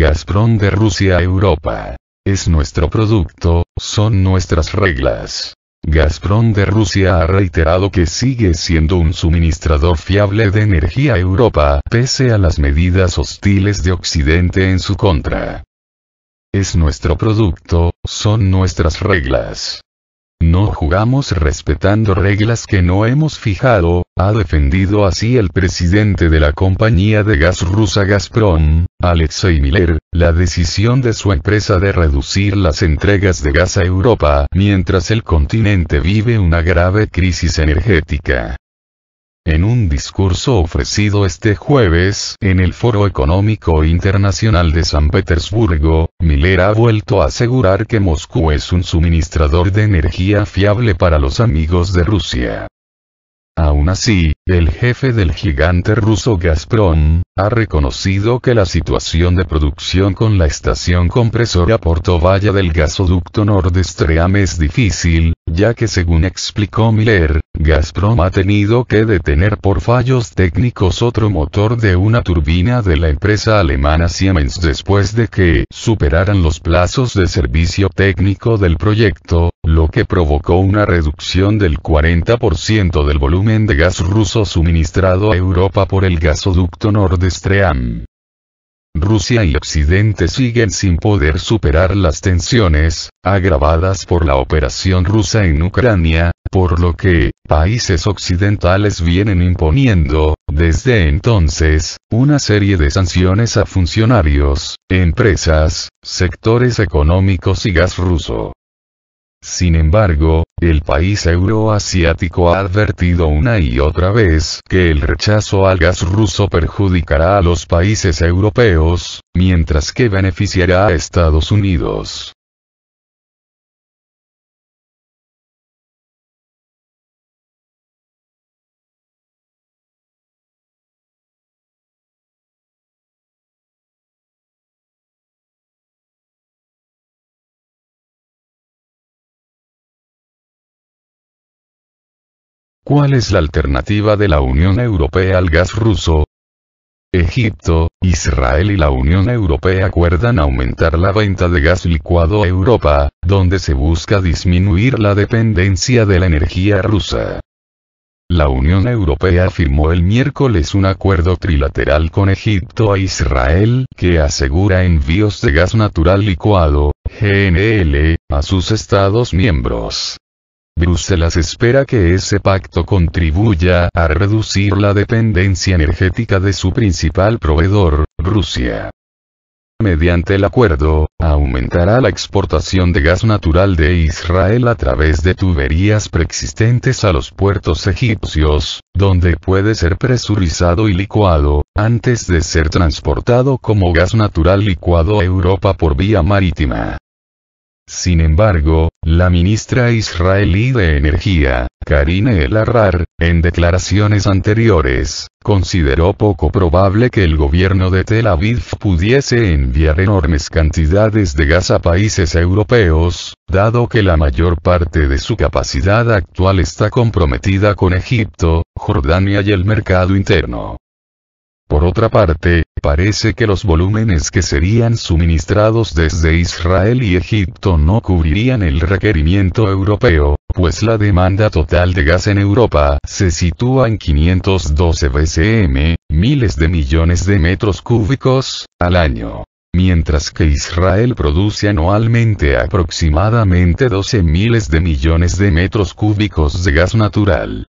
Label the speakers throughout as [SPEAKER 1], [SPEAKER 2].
[SPEAKER 1] Gazprom de Rusia a Europa. Es nuestro producto, son nuestras reglas. Gazprom de Rusia ha reiterado que sigue siendo un suministrador fiable de energía a Europa, pese a las medidas hostiles de Occidente en su contra. Es nuestro producto, son nuestras reglas. No jugamos respetando reglas que no hemos fijado, ha defendido así el presidente de la compañía de gas rusa Gazprom, Alexei Miller, la decisión de su empresa de reducir las entregas de gas a Europa mientras el continente vive una grave crisis energética. En un discurso ofrecido este jueves en el Foro Económico Internacional de San Petersburgo, Miller ha vuelto a asegurar que Moscú es un suministrador de energía fiable para los amigos de Rusia. Aún así, el jefe del gigante ruso Gazprom, ha reconocido que la situación de producción con la estación compresora Portovalla del gasoducto Nord Stream es difícil, ya que según explicó Miller, Gazprom ha tenido que detener por fallos técnicos otro motor de una turbina de la empresa alemana Siemens después de que superaran los plazos de servicio técnico del proyecto, lo que provocó una reducción del 40% del volumen de gas ruso suministrado a Europa por el gasoducto Nord Stream. Rusia y Occidente siguen sin poder superar las tensiones, agravadas por la operación rusa en Ucrania, por lo que, países occidentales vienen imponiendo, desde entonces, una serie de sanciones a funcionarios, empresas, sectores económicos y gas ruso. Sin embargo, el país euroasiático ha advertido una y otra vez que el rechazo al gas ruso perjudicará a los países europeos, mientras que beneficiará a Estados Unidos. ¿Cuál es la alternativa de la Unión Europea al gas ruso? Egipto, Israel y la Unión Europea acuerdan aumentar la venta de gas licuado a Europa, donde se busca disminuir la dependencia de la energía rusa. La Unión Europea firmó el miércoles un acuerdo trilateral con Egipto e Israel que asegura envíos de gas natural licuado, GNL, a sus Estados miembros. Bruselas espera que ese pacto contribuya a reducir la dependencia energética de su principal proveedor, Rusia. Mediante el acuerdo, aumentará la exportación de gas natural de Israel a través de tuberías preexistentes a los puertos egipcios, donde puede ser presurizado y licuado, antes de ser transportado como gas natural licuado a Europa por vía marítima. Sin embargo, la ministra israelí de Energía, Karine El-Arrar, en declaraciones anteriores, consideró poco probable que el gobierno de Tel Aviv pudiese enviar enormes cantidades de gas a países europeos, dado que la mayor parte de su capacidad actual está comprometida con Egipto, Jordania y el mercado interno. Por otra parte, parece que los volúmenes que serían suministrados desde Israel y Egipto no cubrirían el requerimiento europeo, pues la demanda total de gas en Europa se sitúa en 512 bcm, miles de millones de metros cúbicos, al año. Mientras que Israel produce anualmente aproximadamente 12 miles de millones de metros cúbicos de gas natural.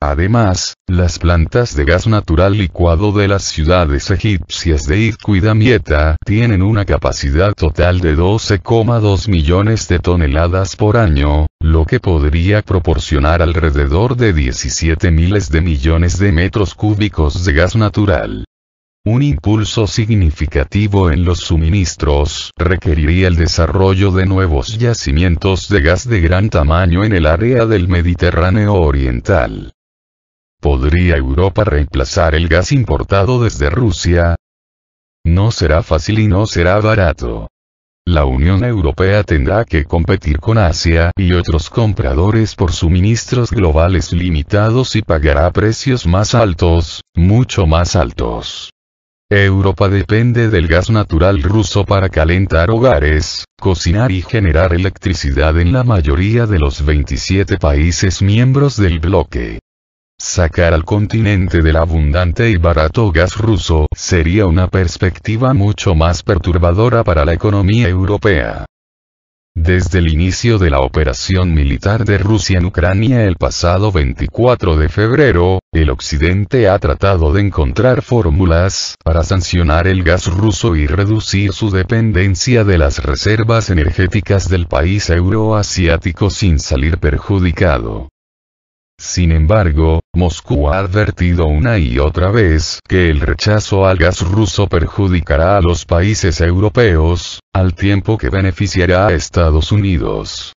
[SPEAKER 1] Además, las plantas de gas natural licuado de las ciudades egipcias de Idku tienen una capacidad total de 12,2 millones de toneladas por año, lo que podría proporcionar alrededor de 17 miles de millones de metros cúbicos de gas natural. Un impulso significativo en los suministros requeriría el desarrollo de nuevos yacimientos de gas de gran tamaño en el área del Mediterráneo Oriental. ¿Podría Europa reemplazar el gas importado desde Rusia? No será fácil y no será barato. La Unión Europea tendrá que competir con Asia y otros compradores por suministros globales limitados y pagará precios más altos, mucho más altos. Europa depende del gas natural ruso para calentar hogares, cocinar y generar electricidad en la mayoría de los 27 países miembros del bloque. Sacar al continente del abundante y barato gas ruso sería una perspectiva mucho más perturbadora para la economía europea. Desde el inicio de la operación militar de Rusia en Ucrania el pasado 24 de febrero, el Occidente ha tratado de encontrar fórmulas para sancionar el gas ruso y reducir su dependencia de las reservas energéticas del país euroasiático sin salir perjudicado. Sin embargo, Moscú ha advertido una y otra vez que el rechazo al gas ruso perjudicará a los países europeos, al tiempo que beneficiará a Estados Unidos.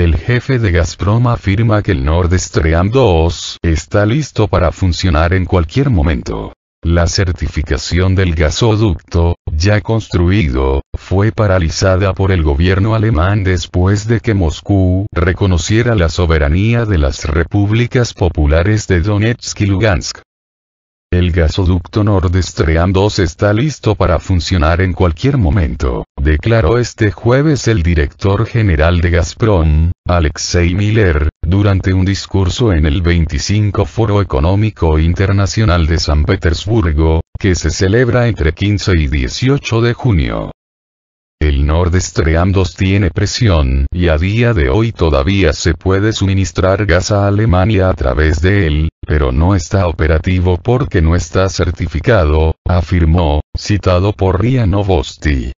[SPEAKER 1] El jefe de Gazprom afirma que el Nord Stream 2 está listo para funcionar en cualquier momento. La certificación del gasoducto, ya construido, fue paralizada por el gobierno alemán después de que Moscú reconociera la soberanía de las repúblicas populares de Donetsk y Lugansk. El gasoducto Nord Stream 2 está listo para funcionar en cualquier momento, declaró este jueves el director general de Gazprom, Alexei Miller, durante un discurso en el 25 Foro Económico Internacional de San Petersburgo, que se celebra entre 15 y 18 de junio. El Nord Stream 2 tiene presión y a día de hoy todavía se puede suministrar gas a Alemania a través de él, pero no está operativo porque no está certificado, afirmó, citado por Ria Novosti.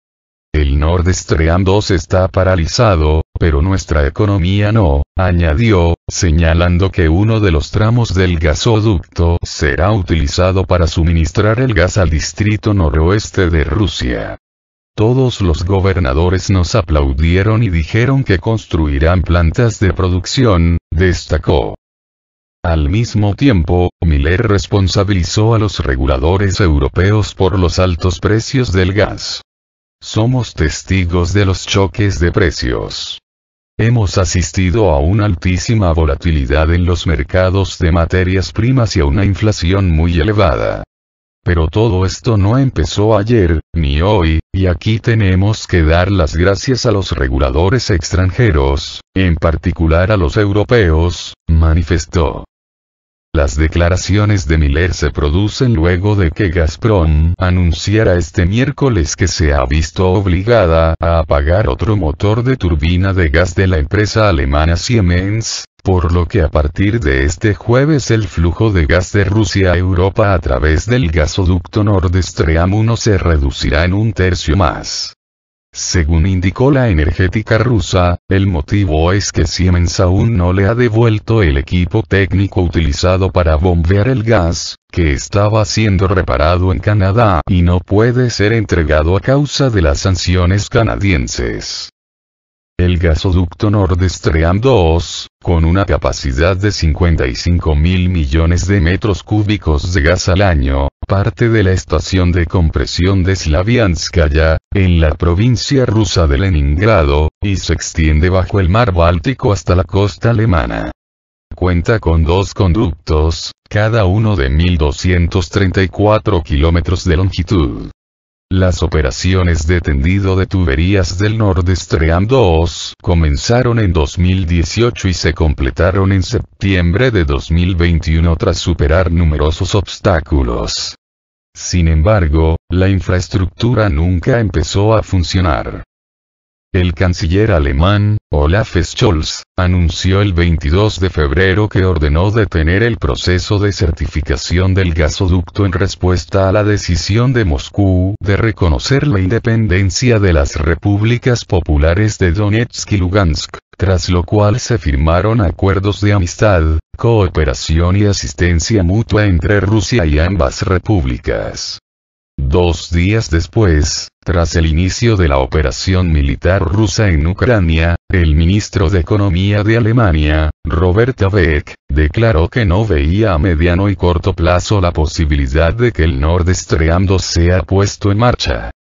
[SPEAKER 1] El Nord Stream 2 está paralizado, pero nuestra economía no, añadió, señalando que uno de los tramos del gasoducto será utilizado para suministrar el gas al distrito noroeste de Rusia. Todos los gobernadores nos aplaudieron y dijeron que construirán plantas de producción, destacó. Al mismo tiempo, Miller responsabilizó a los reguladores europeos por los altos precios del gas. Somos testigos de los choques de precios. Hemos asistido a una altísima volatilidad en los mercados de materias primas y a una inflación muy elevada. Pero todo esto no empezó ayer, ni hoy, y aquí tenemos que dar las gracias a los reguladores extranjeros, en particular a los europeos, manifestó. Las declaraciones de Miller se producen luego de que Gazprom anunciara este miércoles que se ha visto obligada a apagar otro motor de turbina de gas de la empresa alemana Siemens, por lo que a partir de este jueves el flujo de gas de Rusia a Europa a través del gasoducto Nord Stream 1 se reducirá en un tercio más. Según indicó la energética rusa, el motivo es que Siemens aún no le ha devuelto el equipo técnico utilizado para bombear el gas, que estaba siendo reparado en Canadá y no puede ser entregado a causa de las sanciones canadienses. El gasoducto Nord Stream 2, con una capacidad de 55 mil millones de metros cúbicos de gas al año, parte de la estación de compresión de Slavianskaya, en la provincia rusa de Leningrado, y se extiende bajo el mar Báltico hasta la costa alemana. Cuenta con dos conductos, cada uno de 1.234 kilómetros de longitud. Las operaciones de tendido de tuberías del Nord Stream 2 comenzaron en 2018 y se completaron en septiembre de 2021 tras superar numerosos obstáculos. Sin embargo, la infraestructura nunca empezó a funcionar. El canciller alemán, Olaf Scholz, anunció el 22 de febrero que ordenó detener el proceso de certificación del gasoducto en respuesta a la decisión de Moscú de reconocer la independencia de las repúblicas populares de Donetsk y Lugansk tras lo cual se firmaron acuerdos de amistad, cooperación y asistencia mutua entre Rusia y ambas repúblicas. Dos días después, tras el inicio de la operación militar rusa en Ucrania, el ministro de Economía de Alemania, Robert Abeck, declaró que no veía a mediano y corto plazo la posibilidad de que el Nord Stream 2 sea puesto en marcha.